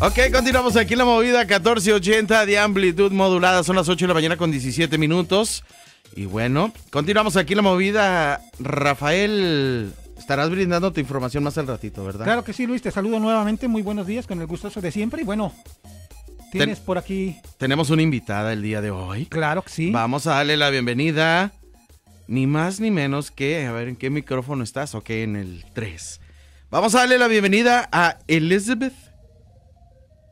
Ok, continuamos aquí la movida 1480 de amplitud modulada. Son las 8 de la mañana con 17 minutos. Y bueno, continuamos aquí la movida. Rafael, estarás brindando tu información más al ratito, ¿verdad? Claro que sí, Luis. Te saludo nuevamente. Muy buenos días, con el gustoso de siempre. Y bueno, tienes por aquí. Tenemos una invitada el día de hoy. Claro que sí. Vamos a darle la bienvenida. Ni más ni menos que, a ver, ¿en qué micrófono estás? Ok, en el 3. Vamos a darle la bienvenida a Elizabeth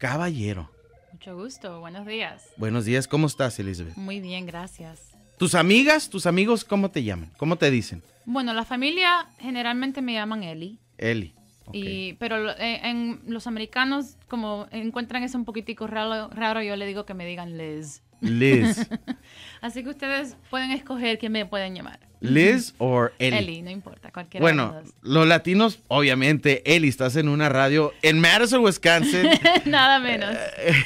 Caballero. Mucho gusto, buenos días. Buenos días, ¿cómo estás, Elizabeth? Muy bien, gracias. ¿Tus amigas, tus amigos, cómo te llaman? ¿Cómo te dicen? Bueno, la familia generalmente me llaman Eli. Eli. Y, pero eh, en los americanos, como encuentran eso un poquitico raro, raro, yo le digo que me digan Liz. Liz. Así que ustedes pueden escoger quién me pueden llamar. Liz o Eli. Eli, no importa, cualquiera. Bueno, los, latinos, obviamente, Eli, estás en una radio en Madison, Wisconsin. Nada menos.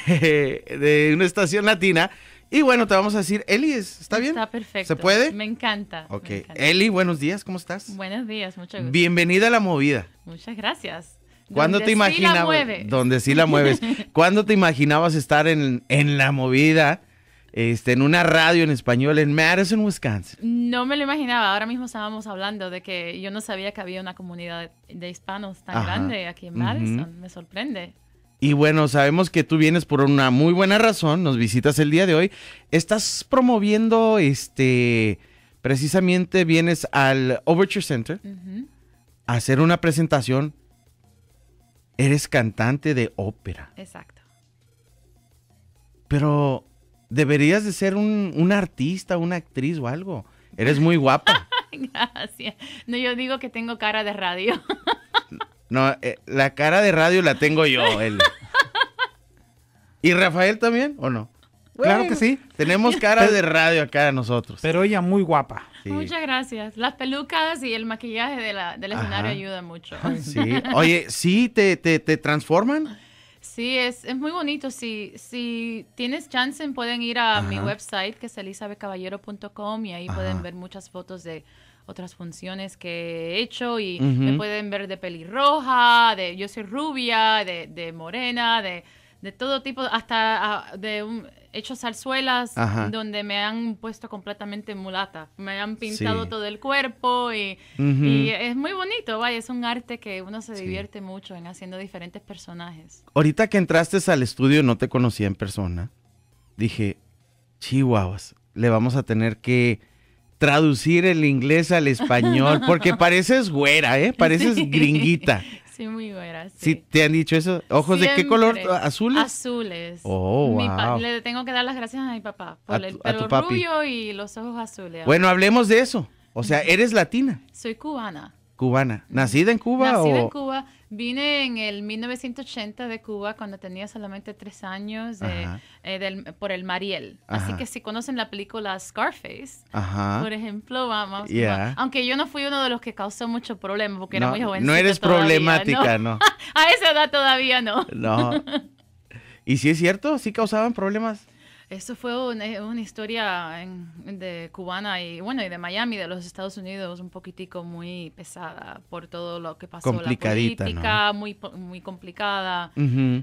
Eh, de una estación latina. Y bueno, te vamos a decir, Eli, ¿está bien? Está perfecto. ¿Se puede? Me encanta. Ok. Eli, buenos días, ¿cómo estás? Buenos días, muchas. gusto. Bienvenida a la movida. Muchas gracias. ¿Cuándo te imaginabas? donde sí la mueves. ¿Cuándo te imaginabas estar en, en la movida? Este, en una radio en español en Madison, Wisconsin. No me lo imaginaba. Ahora mismo estábamos hablando de que yo no sabía que había una comunidad de hispanos tan grande aquí en Madison. Me sorprende. Y bueno, sabemos que tú vienes por una muy buena razón, nos visitas el día de hoy. Estás promoviendo, este, precisamente vienes al Overture Center a hacer una presentación. Eres cantante de ópera. Exacto. Pero Deberías de ser un, artista, una actriz o algo. Eres muy guapa. Gracias. No, yo digo que tengo cara de radio. no, eh, la cara de radio la tengo yo, él. ¿Y Rafael también o no? Claro que sí. Tenemos cara de radio acá nosotros. Pero ella muy guapa. Muchas gracias. Las pelucas y el maquillaje del escenario ayudan mucho. Sí. Oye, ¿sí te, te, te transforman? Sí, es, es muy bonito. Si, si tienes chance, pueden ir a mi website, que es elisabecaballero.com y ahí pueden ver muchas fotos de otras funciones que he hecho y me pueden ver de pelirroja, de yo soy rubia, de, de morena, de de todo tipo, hasta ah, de hechos zarzuelas donde me han puesto completamente mulata. Me han pintado todo el cuerpo y, es muy bonito, vaya, es un arte que uno se divierte mucho en haciendo diferentes personajes. Ahorita que entraste al estudio no te conocía en persona. Dije, chihuahuas, le vamos a tener que traducir el inglés al español, porque pareces güera, ¿eh? Pareces gringuita. Sí, muy buenas, Sí. te han dicho eso? ¿Ojos de qué color? ¿Azules? Azules. Oh, wow. Le tengo que dar las gracias a mi papá por el rubio y los ojos azules. Bueno, hablemos de eso. O sea, ¿eres latina? Soy cubana. Cubana. ¿Nacida en Cuba? Nacida en Cuba Vine en el 1980 de Cuba cuando tenía solamente tres años eh, por el Mariel. Así que si conocen la película Scarface, por ejemplo, vamos, aunque yo no fui uno de los que causó mucho problema porque era muy joven. No eres problemática, ¿no? no. A esa edad todavía no. No. ¿Y si es cierto? ¿Sí causaban problemas? Eso fue eh, una, historia de cubana y bueno, y de Miami, de los Estados Unidos, un poquitico muy pesada por todo lo que pasó. la política, muy, muy complicada,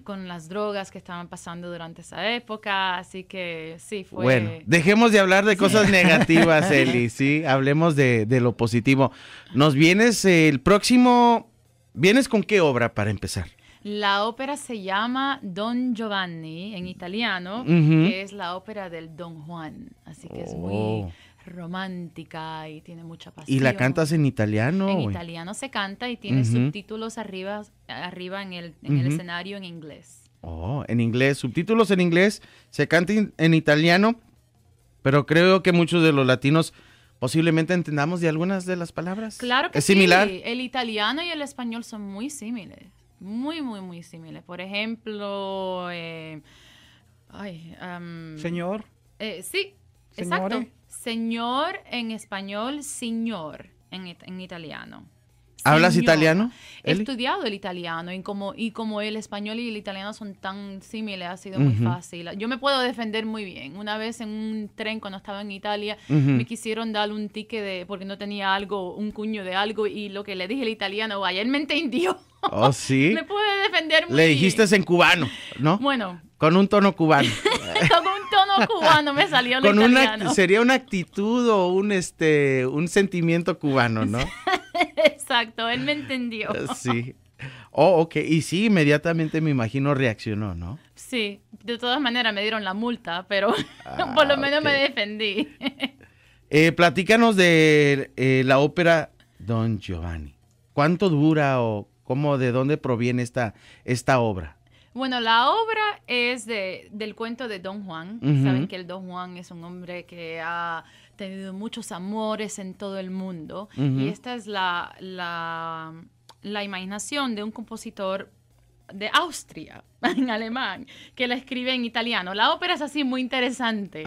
con las drogas que estaban pasando durante esa época. Así que sí, fue. Bueno, dejemos de hablar de cosas negativas, Eli, sí, hablemos de, lo positivo. Nos vienes el próximo. ¿Vienes con qué obra para empezar? La ópera se llama Don Giovanni en italiano, que es la ópera del Don Juan. Así que es muy oh. romántica y tiene mucha pasión. ¿Y la cantas en italiano? En italiano se canta y tiene subtítulos arriba, arriba en, el, escenario en inglés. Oh, en inglés, subtítulos en inglés, se canta en italiano, pero creo que muchos de los latinos posiblemente entendamos de algunas de las palabras. Claro que ¿Es sí. similar? El italiano y el español son muy similares muy, muy, muy similares. Por ejemplo, eh, señor. Eh, sí, exacto. Señor en español, señor en, en italiano. ¿Hablas italiano? He estudiado el italiano y como, y como el español y el italiano son tan similares, ha sido muy fácil. Yo me puedo defender muy bien. Una vez en un tren cuando estaba en Italia, me quisieron dar un ticket de, porque no tenía algo, un cuño de algo, y lo que le dije el italiano, vaya, él me entendió. Oh, sí. me pude defender muy bien. Le dijiste en cubano, ¿no? Bueno. Con un tono cubano. Con un tono cubano me salió el Con italiano. sería una actitud o un, este, un sentimiento cubano, ¿no? Exacto, él me entendió. Eh, sí. Oh, ok. Y sí, inmediatamente me imagino reaccionó, ¿no? Sí, de todas maneras me dieron la multa, pero ah, por lo menos me defendí. Eh, platícanos de eh, la ópera Don Giovanni. ¿Cuánto dura o cómo, de dónde proviene esta, esta obra? Bueno, la obra es de, del cuento de Don Juan. Saben que el Don Juan es un hombre que ha tenido muchos amores en todo el mundo. Y esta es la, la, la imaginación de un compositor de Austria, en alemán, que la escribe en italiano. La ópera es así muy interesante.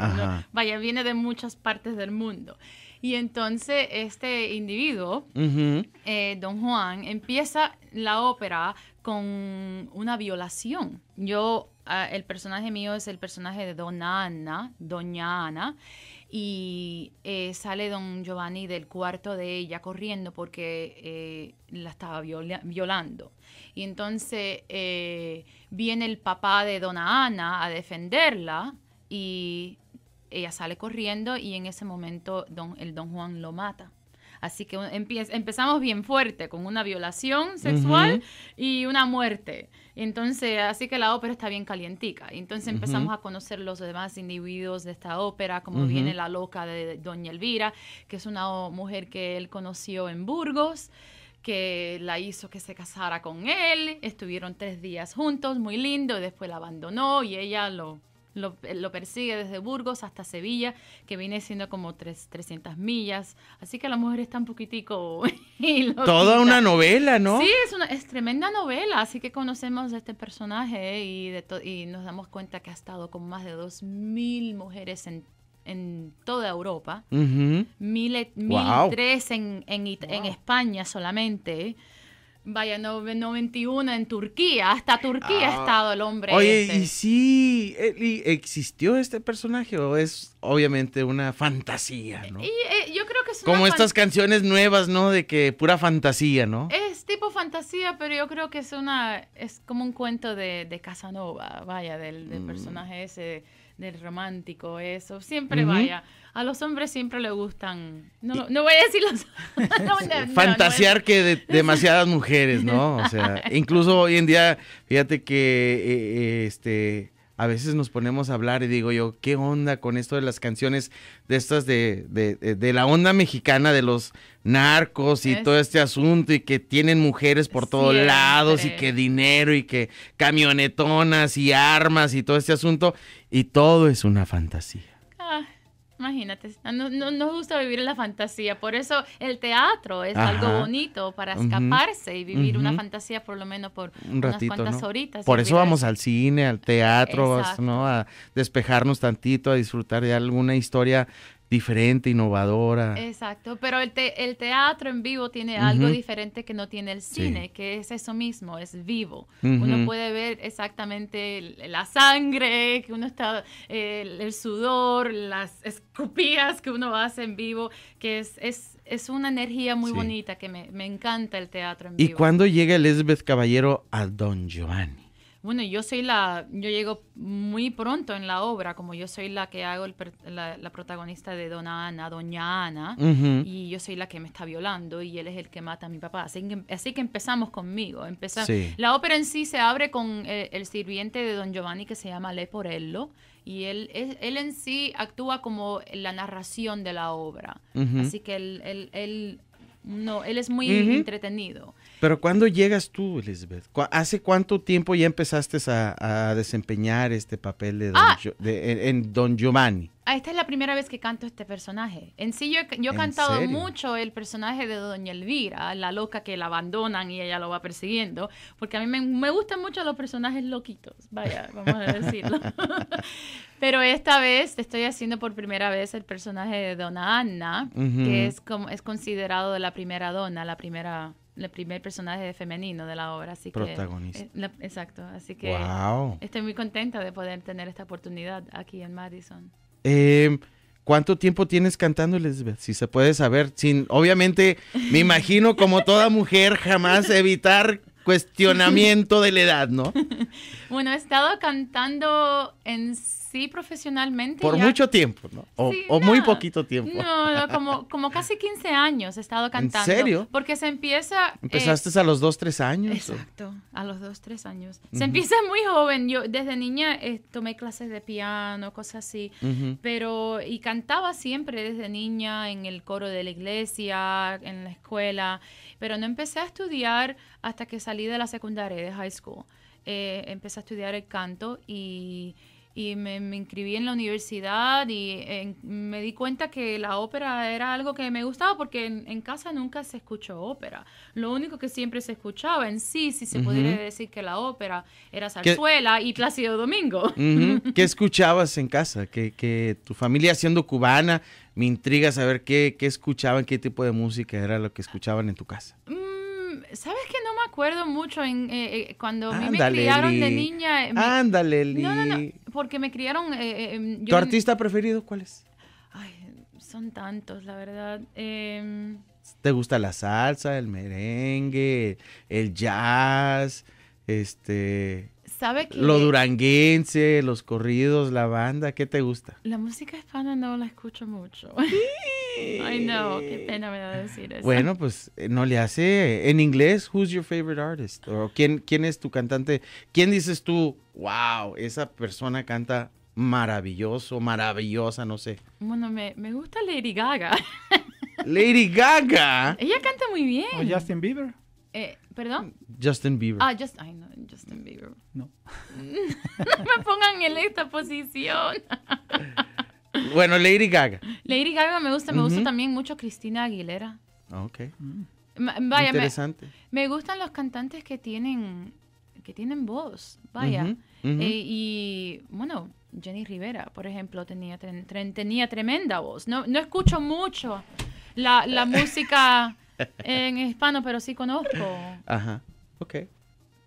Vaya, viene de muchas partes del mundo. Y entonces este individuo, eh, don Juan, empieza la ópera con una violación. Yo, ah, el personaje mío es el personaje de Don Ana, Doña Ana, y eh, sale don Giovanni del cuarto de ella corriendo porque eh, la estaba violando. Y entonces eh, viene el papá de dona Ana a defenderla y ella sale corriendo y en ese momento don, el don Juan lo mata. Así que empezamos bien fuerte con una violación sexual y una muerte. Entonces, así que la ópera está bien calientica. Entonces empezamos a conocer los demás individuos de esta ópera, como viene la loca de Doña Elvira, que es una mujer que él conoció en Burgos que la hizo que se casara con él, estuvieron tres días juntos, muy lindo, y después la abandonó y ella lo, lo, persigue desde Burgos hasta Sevilla, que viene siendo como tres, 300 millas. Así que la mujer está un poquitico... Toda una novela, ¿no? Sí, es, una, es tremenda novela, así que conocemos a este personaje eh, y, de y nos damos cuenta que ha estado con más de 2.000 mujeres en en toda Europa, uh -huh. E, en, en, España solamente. Eh. Vaya, 91 en Turquía, hasta Turquía ha ah. estado el hombre. Oye, este. ¿y sí eh, existió este personaje o es obviamente una fantasía? ¿no? Y, eh, yo creo que es Como estas canciones nuevas, ¿no? De que pura fantasía, ¿no? Eh, tipo fantasía, pero yo creo que es una es como un cuento de, Casanova, vaya, del, mm. personaje ese del romántico, eso. Siempre vaya. A los hombres siempre le gustan. No, voy a decir los. Fantasear que de, demasiadas mujeres, ¿no? O sea, incluso hoy en día, fíjate que eh, eh, este a veces nos ponemos a hablar y digo yo, ¿qué onda con esto de las canciones de estas de, de, la onda mexicana de los narcos y todo este asunto y que tienen mujeres por todos lados y que dinero y que camionetonas y armas y todo este asunto y todo es una fantasía. Imagínate, ah, no, nos gusta vivir en la fantasía, por eso el teatro es algo bonito para escaparse y vivir una fantasía por lo menos por unas cuantas horitas. Por eso vamos al cine, al teatro, ¿no? a despejarnos tantito, a disfrutar de alguna historia diferente, innovadora. Exacto, pero el, teatro en vivo tiene algo diferente que no tiene el cine, que es eso mismo, es vivo. Uno puede ver exactamente la sangre que uno está, el, sudor, las escupías que uno hace en vivo, que es, es, una energía muy bonita, que me, encanta el teatro en vivo. ¿Y cuándo llega Elizabeth Caballero a Don Giovanni? Bueno, yo soy la, yo llego muy pronto en la obra, como yo soy la que hago la, protagonista de Dona Ana, Doña Ana, y yo soy la que me está violando y él es el que mata a mi papá. Así que, empezamos conmigo. La ópera en sí se abre con eh, el sirviente de Don Giovanni que se llama Le Porello, y él, él, él en sí actúa como la narración de la obra. Así que él, él, no, él es muy entretenido. Pero ¿cuándo llegas tú, Elizabeth? ¿Hace cuánto tiempo ya empezaste a, desempeñar este papel de, ah. en, Don Giovanni? Ah, esta es la primera vez que canto este personaje. En sí, yo, he cantado mucho el personaje de Doña Elvira, la loca que la abandonan y ella lo va persiguiendo, porque a mí me, me gustan mucho los personajes loquitos, vaya, vamos a decirlo. Pero esta vez estoy haciendo por primera vez el personaje de Dona Anna, que es, como, es considerado la primera dona, la primera el primer personaje femenino de la obra. Así Que, eh, exacto. Así que estoy muy contenta de poder tener esta oportunidad aquí en Madison. Em, ¿Cuánto tiempo tienes cantando, Elizabeth? Si se puede saber, sin, obviamente, me imagino como toda mujer, jamás evitar cuestionamiento de la edad, ¿no? bueno, he estado cantando en sí profesionalmente. Por mucho tiempo, ¿no? O, muy poquito tiempo. No, como, como, casi 15 años he estado cantando. ¿En serio? Porque se empieza... Eh, Empezaste a los 2, 3 años. Exacto, a los 2, 3 años. Se empieza muy joven. Yo desde niña eh, tomé clases de piano, cosas así. Pero, y cantaba siempre desde niña en el coro de la iglesia, en la escuela. Pero no empecé a estudiar hasta que salí de la secundaria, de high school. Eh, empecé a estudiar el canto y, me, inscribí en la universidad y me di cuenta que la ópera era algo que me gustaba porque en, casa nunca se escuchó ópera. Lo único que siempre se escuchaba en sí, si se pudiera decir que la ópera era zarzuela y Plácido Domingo. ¿Qué escuchabas en casa? Que, tu familia siendo cubana, me intriga saber qué, escuchaban, qué tipo de música era lo que escuchaban en tu casa. Mm, ¿Sabes qué? Recuerdo mucho en, eh, eh, cuando a mí me criaron de niña. Eh, Ándale, niño. No, no, no, porque me criaron. Em, ¿Tu artista preferido cuál es? Ay, son tantos, la verdad. Em. ¿Te gusta la salsa, el merengue, el jazz? Este. ¿Sabe Lo duranguense, los corridos, la banda, ¿qué te gusta? La música hispana no la escucho mucho. Ay, no, qué pena me da decir eso. Bueno, pues eh, no le hace. Eh, en inglés, who's your favorite artist? O quién, quién es tu cantante? ¿Quién dices tú, wow, esa persona canta maravilloso, maravillosa, no sé? Bueno, me, me gusta Lady Gaga. Lady Gaga. Ella canta muy bien. O oh, Justin Bieber. Eh, ¿Perdón? Justin Bieber. Ah, no, Justin Bieber. No. no me pongan en esta posición. bueno, Lady Gaga. Lady Gaga me gusta, me gusta también mucho Cristina Aguilera. Ah, ok. Mm. Vaya, Interesante. Me, gustan los cantantes que tienen, que tienen voz, vaya. Eh, y bueno, Jenny Rivera, por ejemplo, tenía, tenía tremenda voz. No, no escucho mucho la, la música en hispano, pero sí conozco. Ajá, ok.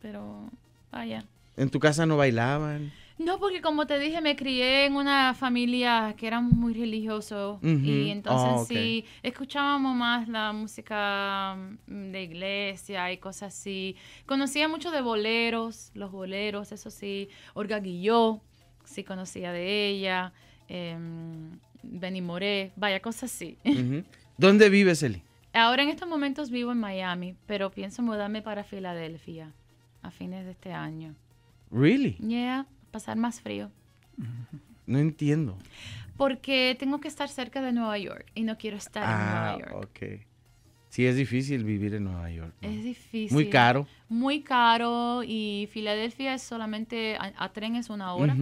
Pero, vaya. ¿En tu casa no bailaban? No, porque como te dije, me crié en una familia que era muy religiosos y entonces oh, sí, escuchábamos más la música mm, de iglesia y cosas así. Conocía mucho de boleros, los boleros, eso sí. Olga Guilló, sí conocía de ella. Em, Benny Moré, vaya, cosas así. ¿Dónde vives, Eli? Ahora en estos momentos vivo en Miami, pero pienso mudarme para Filadelfia a fines de este año. Really? Yeah, pasar más frío. No entiendo. Porque tengo que estar cerca de Nueva York y no quiero estar en Nueva ah, York. Ok. Sí, es difícil vivir en Nueva York. Es difícil. Muy caro. Muy caro y Filadelfia es solamente a, tren es una hora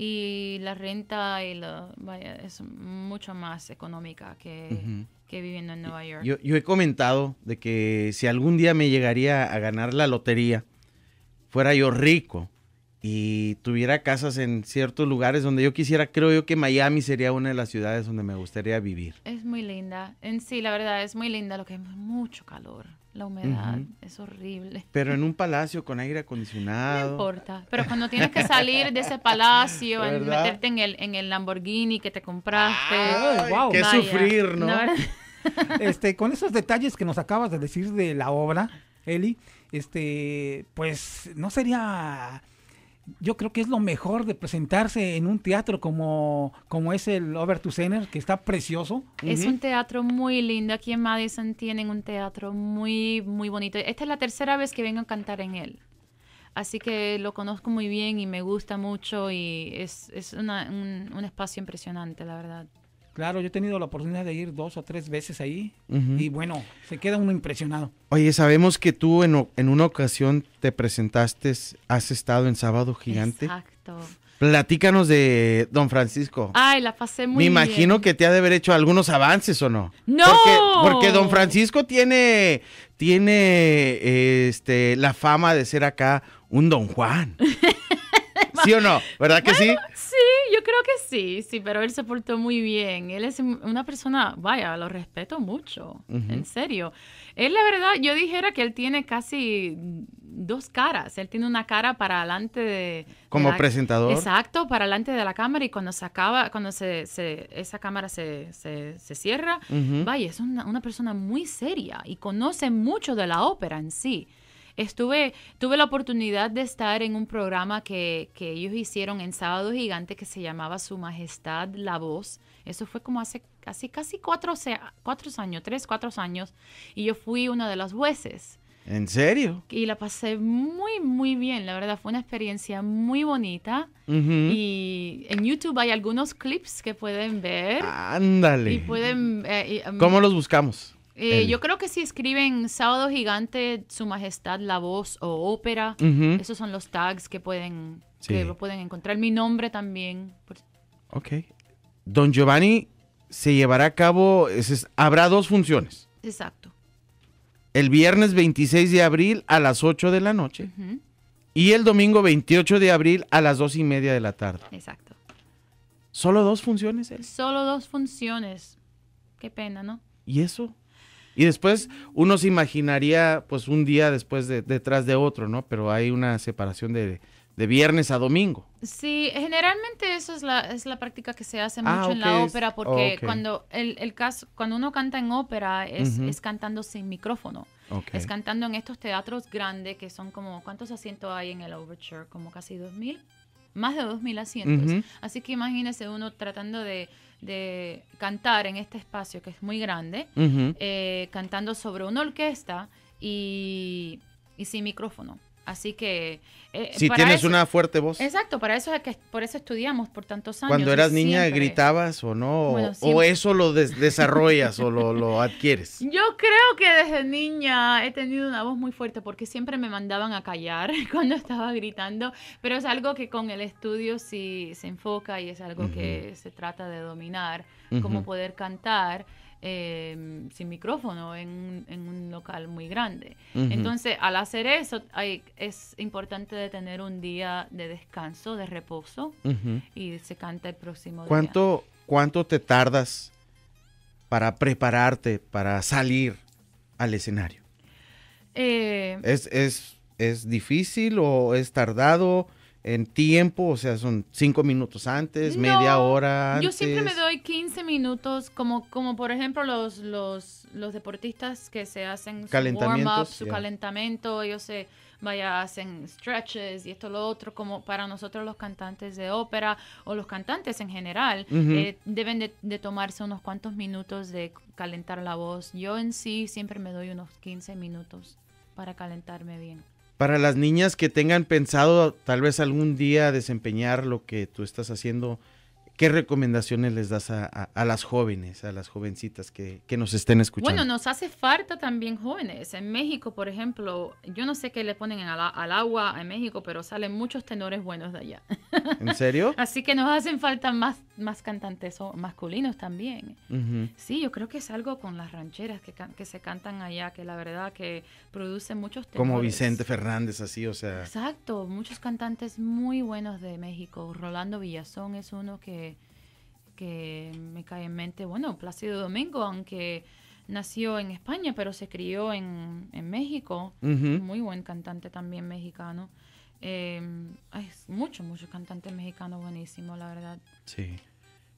y la renta y es mucho más económica que, que viviendo en Nueva York. Yo, yo, he comentado de que si algún día me llegaría a ganar la lotería, fuera yo rico, y tuviera casas en ciertos lugares donde yo quisiera, creo yo que Miami sería una de las ciudades donde me gustaría vivir. Es muy linda. En sí, la verdad, es muy linda, lo que es mucho calor. La humedad es horrible. Pero en un palacio con aire acondicionado. No importa. Pero cuando tienes que salir de ese palacio, y meterte en el, en el Lamborghini que te compraste. ¡Qué sufrir, ¿no? este, con esos detalles que nos acabas de decir de la obra, Eli, este, pues no sería yo creo que es lo mejor de presentarse en un teatro como, es el Over to Center, que está precioso. Es un teatro muy lindo. Aquí en Madison tienen un teatro muy, muy bonito. Esta es la tercera vez que vengo a cantar en él. Así que lo conozco muy bien y me gusta mucho y es, es un espacio impresionante, la verdad. Claro, yo he tenido la oportunidad de ir dos o tres veces ahí y bueno, se queda uno impresionado. Oye, sabemos que tú en, una ocasión te presentaste, has estado en Sábado Gigante. Exacto. Platícanos de Don Francisco. Ay, la pasé muy bien. Me imagino que te ha de haber hecho algunos avances o no. No. Porque, porque Don Francisco tiene, tiene este, la fama de ser acá un Don Juan. ¿Sí o no? ¿Verdad que sí? Sí, creo que sí, sí, pero él se portó muy bien. Él es una persona, vaya, lo respeto mucho, en serio. Él, la verdad, yo dijera que él tiene casi dos caras. Él tiene una cara para adelante de... Como presentador. Exacto, para adelante de la cámara y cuando se acaba, cuando se, esa cámara se, se, cierra, vaya, es una, una persona muy seria y conoce mucho de la ópera en sí. Estuve, tuve la oportunidad de estar en un programa que, ellos hicieron en Sábado Gigante que se llamaba Su Majestad La Voz. Eso fue como hace casi, casi cuatro, años, tres, cuatro años. Y yo fui una de las jueces. ¿En serio? Y la pasé muy, muy bien, la verdad. Fue una experiencia muy bonita. Y en YouTube hay algunos clips que pueden ver. Ándale. Y pueden... Eh, um, ¿Cómo los buscamos? Eh, yo creo que si escriben Sábado Gigante, Su Majestad, La Voz o Ópera, esos son los tags que pueden, que pueden encontrar. Mi nombre también. Ok. Don Giovanni se llevará a cabo, habrá dos funciones. Exacto. El viernes 26 de abril a las 8 de la noche y el domingo 28 de abril a las 2 y media de la tarde. Exacto. ¿Solo dos funciones? ¿eh? Solo dos funciones. Qué pena, ¿no? ¿Y eso? Y después uno se imaginaría pues un día después de, detrás de otro, ¿no? Pero hay una separación de, de viernes a domingo. Sí, generalmente eso es la, es la práctica que se hace ah, mucho en la ópera porque cuando el, caso cuando uno canta en ópera es, cantando sin micrófono. Es cantando en estos teatros grandes que son como ¿cuántos asientos hay en el overture? Como casi 2000, más de 2000 asientos. Así que imagínese uno tratando de de cantar en este espacio que es muy grande, eh, cantando sobre una orquesta y, y sin micrófono. Así que... Eh, si tienes una fuerte voz. Exacto, para eso es que por eso estudiamos por tantos años. Cuando eras niña gritabas o no, o eso lo desarrollas o lo, adquieres. Yo creo que desde niña he tenido una voz muy fuerte porque siempre me mandaban a callar cuando estaba gritando, pero es algo que con el estudio sí se enfoca y es algo que se trata de dominar, como poder cantar. Em, sin micrófono en, un local muy grande. Entonces, al hacer eso, es importante de tener un día de descanso, de reposo, y se canta el próximo ¿Cuánto, día. ¿Cuánto te tardas para prepararte, para salir al escenario? Eh, ¿Es, es difícil o es tardado? en tiempo, o sea, son cinco minutos antes, media hora Yo siempre me doy 15 minutos, como, como por ejemplo los, los, los deportistas que se hacen su warm-up, su calentamiento, ellos se vaya, hacen stretches y esto, lo otro, como para nosotros los cantantes de ópera o los cantantes en general, eh, deben de, tomarse unos cuantos minutos de calentar la voz. Yo en sí siempre me doy unos 15 minutos para calentarme bien para las niñas que tengan pensado tal vez algún día desempeñar lo que tú estás haciendo ¿Qué recomendaciones les das a, a, las jóvenes, a las jovencitas que, nos estén escuchando? Bueno, nos hace falta también jóvenes. En México, por ejemplo, yo no sé qué le ponen al, agua en México, pero salen muchos tenores buenos de allá. ¿En serio? Así que nos hacen falta más, más cantantes masculinos también. Sí, yo creo que es algo con las rancheras que, que se cantan allá, que la verdad que producen muchos tenores. Como Vicente Fernández, así, o sea. Exacto, muchos cantantes muy buenos de México. Rolando Villazón es uno que que me cae en mente, bueno, Plácido Domingo, aunque nació en España, pero se crió en, México, muy buen cantante también mexicano. Eh, hay muchos, muchos cantantes mexicanos buenísimos, la verdad. Sí.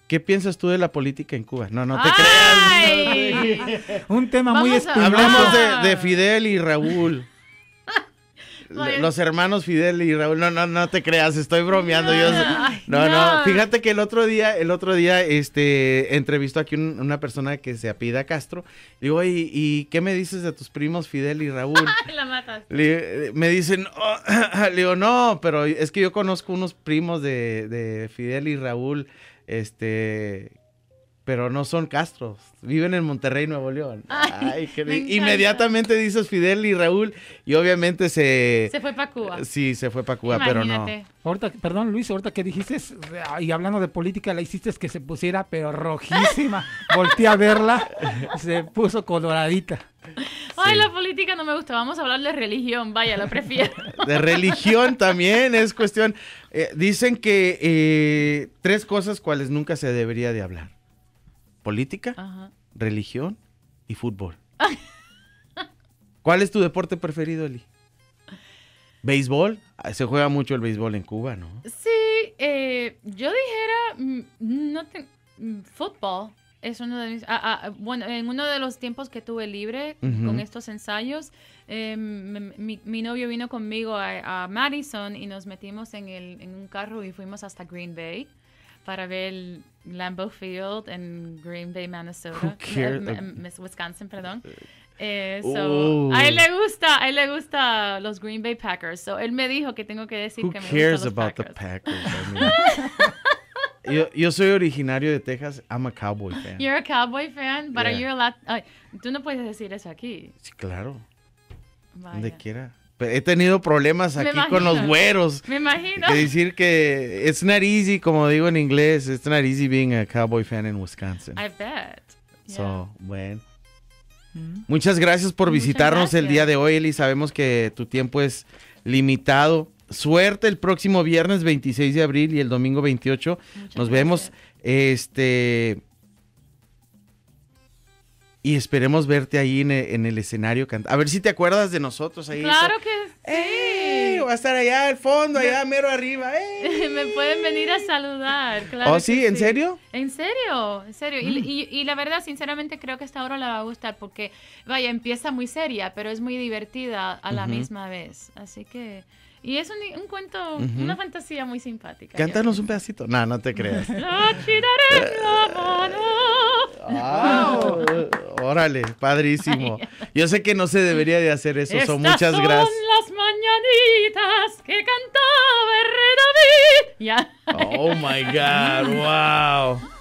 ¿Qué piensas tú de la política en Cuba? No, no te creas. Un tema muy espinoso. Hablamos de Fidel y Raúl los hermanos Fidel y Raúl, no, no, no te creas, estoy bromeando. No, yo, no, no, Fíjate que el otro día, el otro día, este, entrevistó aquí una persona que se apida Castro. Digo, ¿y, qué me dices de tus primos Fidel y Raúl? La matas. me dicen, oh", le digo, no, pero es que yo conozco unos primos de, de Fidel y Raúl, este, pero no son castros. Viven en Monterrey, Nuevo León. Ay, inmediatamente dices Fidel y Raúl y obviamente se... Se fue para Cuba. Eh, sí, se fue para Cuba, pero no. Ahorita, perdón Luis, ahorita que dijiste, y hablando de política, la hiciste que se pusiera, pero rojísima. Volté a verla, se puso coloradita. Ay, la política no me gusta. Vamos a hablar de religión. Vaya, lo prefiero. De religión también es cuestión. Eh, dicen que eh, tres cosas cuales nunca se debería de hablar política, religión y fútbol. ¿Cuál es tu deporte preferido, Eli? ¿Béisbol? Ah, se juega mucho el béisbol en Cuba, ¿no? Sí, eh, yo dijera, mm, mm, no te, mm, fútbol es uno de mis, ah, ah, bueno, en uno de los tiempos que tuve libre con estos ensayos, em, mi, novio vino conmigo a, a, Madison y nos metimos en, el, en un carro y fuimos hasta Green Bay para ver Lambeau Field en Green Bay, Minnesota. Eh, em, Wisconsin, perdón. Eh, eh so, oh. a él le gusta, a él le gusta los Green Bay Packers. So, él me dijo que tengo que decir que me gusta gustan los Packers. Yo, yo, soy originario de Texas. I'm a cowboy fan. You're a cowboy fan, but are you lot uh tú no puedes decir eso aquí. Sí, claro. Vaya. Donde quiera he tenido problemas aquí con los güeros. Me imagino. Que decir que es not easy, como digo en inglés, it's not easy being a cowboy fan in Wisconsin. I bet. So, bueno. Mm. Muchas gracias por visitarnos el día de hoy, Eli. Sabemos que tu tiempo es limitado. Suerte el próximo viernes 26 de abril y el domingo 28. Nos vemos. Este y esperemos verte ahí en e, el, escenario cantando. A ver si te acuerdas de nosotros ahí. Claro que sí. Va a estar allá al fondo, allá mero arriba. Me pueden venir a saludar, claro. ¿Oh, sí? ¿En serio? En serio, en serio. Mm. Y, la verdad, sinceramente, creo que esta hora la va a gustar porque, vaya, empieza muy seria, pero es muy divertida a la misma vez. Así que y es un, cuento, una fantasía muy simpática. Cántanos un pedacito. No, no te creas. oh, órale, padrísimo. Yo sé que no se debería de hacer eso, son muchas gracias. Son las mañanitas que cantaba David. Ya. Oh my God, wow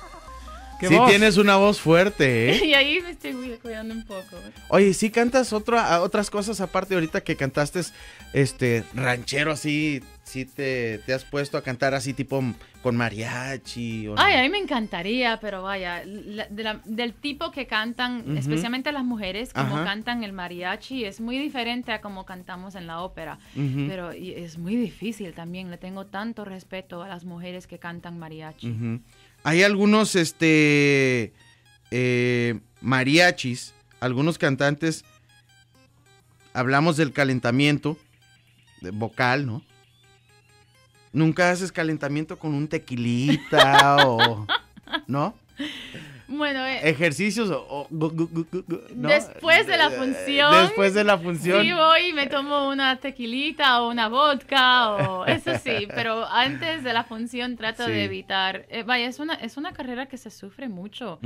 sí tienes una voz fuerte, ¿eh? y ahí me estoy cuidando un poco. ¿eh? Oye, ¿sí cantas otras cosas aparte ahorita que cantaste este ranchero así? ¿Sí te, has puesto a cantar así tipo con mariachi? Ay, a mí me encantaría, pero vaya, del tipo que cantan, especialmente las mujeres, como cantan el mariachi, es muy diferente a como cantamos en la ópera, pero es muy difícil también, le tengo tanto respeto a las mujeres que cantan mariachi. Hay algunos este, eh, mariachis, algunos cantantes, hablamos del calentamiento de vocal, ¿no? Nunca haces calentamiento con un tequilita o... ¿No? Bueno, eh, ejercicios o, después de la eh, función. Después de la función. y voy y me tomo una tequilita o una vodka o eso sí, pero antes de la función trato de evitar. Eh, vaya, es una es una carrera que se sufre mucho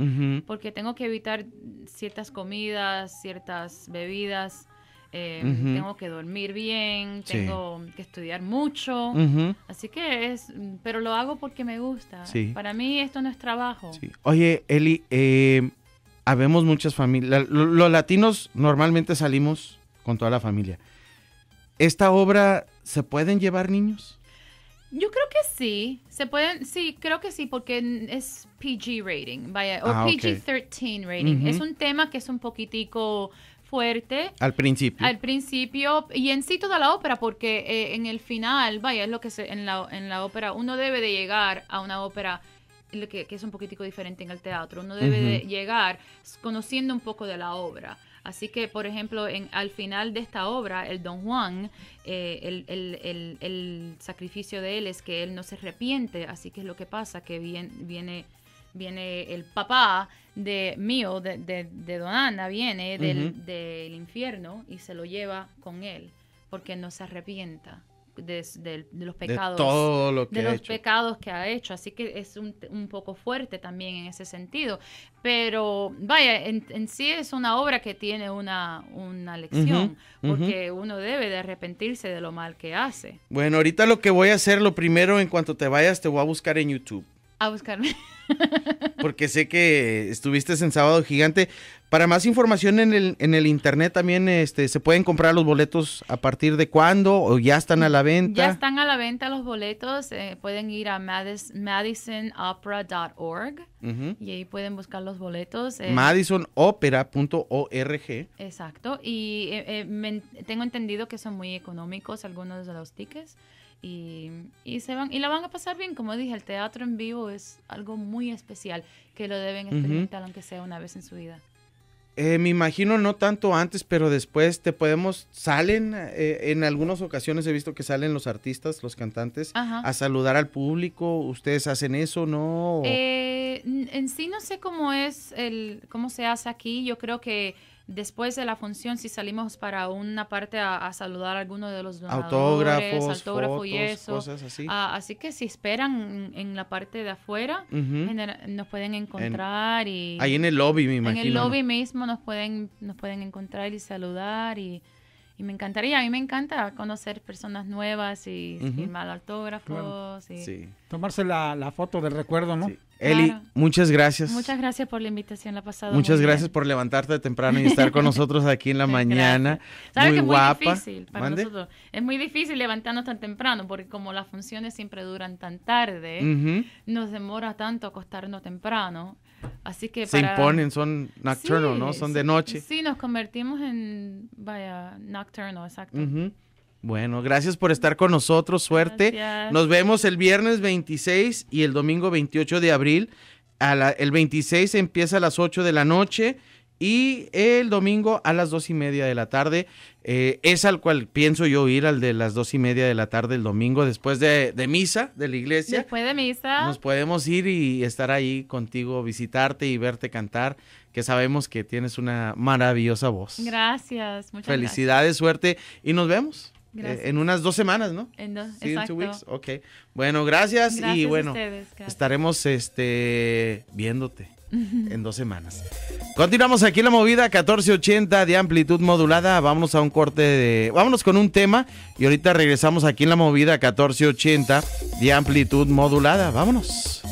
porque tengo que evitar ciertas comidas, ciertas bebidas. Em, tengo que dormir bien, tengo que estudiar mucho. Así que es, pero lo hago porque me gusta. Para mí esto no es trabajo. Oye, Eli, eh, habemos muchas familias. Los latinos normalmente salimos con toda la familia. ¿Esta obra se pueden llevar niños? Yo creo que sí, se pueden, sí, creo que sí, porque es PG rating, vaya, o ah, PG-13 rating. Es un tema que es un poquitico al principio. Al principio y en sí toda la ópera, porque eh, en el final, vaya, es lo que se, en, la, en la ópera, uno debe de llegar a una ópera que, es un poquitico diferente en el teatro, uno debe de llegar conociendo un poco de la obra. Así que, por ejemplo, en, al final de esta obra, el Don Juan, eh, el, el, el, sacrificio de él es que él no se arrepiente, así que es lo que pasa, que bien, viene viene el papá de mío, de, de, Don Ana, viene del, infierno y se lo lleva con él, porque no se arrepienta. De, los pecados que de los pecados que ha hecho así que es un, un, poco fuerte también en ese sentido pero vaya en, sí es una obra que tiene una, lección porque uno debe de arrepentirse de lo mal que hace bueno ahorita lo que voy a hacer lo primero en cuanto te vayas te voy a buscar en youtube a buscarme. Porque sé que estuviste en Sábado Gigante. Para más información en el, en el internet también este, se pueden comprar los boletos a partir de cuándo o ya están a la venta. Ya están a la venta los boletos. Eh, pueden ir a madisonopera.org y ahí pueden buscar los boletos. Eh. Madisonopera.org. Exacto. Y eh, tengo entendido que son muy económicos algunos de los tickets. Y, se van y la van a pasar bien como dije el teatro en vivo es algo muy especial que lo deben experimentar aunque sea una vez en su vida eh, me imagino no tanto antes pero después te podemos salen eh, en algunas ocasiones he visto que salen los artistas los cantantes a saludar al público ustedes hacen eso no eh, en sí no sé cómo es el cómo se hace aquí yo creo que Después de la función, si salimos para una parte a, saludar a alguno de los autógrafos, y eso. Cosas así. Ah, así que si esperan en la parte de afuera, nos pueden encontrar y ahí en el lobby, me imagino. En el lobby mismo nos pueden nos pueden encontrar y saludar y me encantaría, a mí me encanta conocer personas nuevas y firmar autógrafos. Y... Tomarse la, foto del recuerdo, ¿no? Eli, muchas gracias. Muchas gracias por la invitación, la pasada. Muchas gracias por levantarte temprano y estar con nosotros aquí en la mañana. ¿Sabes muy es muy difícil para nosotros? Es muy difícil levantarnos tan temprano porque como las funciones siempre duran tan tarde, nos demora tanto acostarnos temprano. Así que se imponen, son nocturnos, ¿no? Son de noche. Sí, nos convertimos en, vaya, exacto. Bueno, gracias por estar con nosotros, suerte. Nos vemos el viernes 26 y el domingo 28 de abril. A el 26 empieza a las 8 de la noche y el domingo a las 2 y media de la tarde. Eh, es al cual pienso yo ir, al de las 2 y media de la tarde el domingo, después de, misa, de la iglesia. Después de misa. Nos podemos ir y estar ahí contigo, visitarte y verte cantar, que sabemos que tienes una maravillosa voz. Gracias, muchas Felicidades, suerte y nos vemos en unas dos semanas, ¿no? En dos, sí, exacto. En weeks. Ok. Bueno, gracias, y bueno, estaremos este viéndote en dos semanas. Continuamos aquí en la movida 1480 de amplitud modulada. Vámonos a un corte de. Vámonos con un tema y ahorita regresamos aquí en la movida 1480 de amplitud modulada. Vámonos.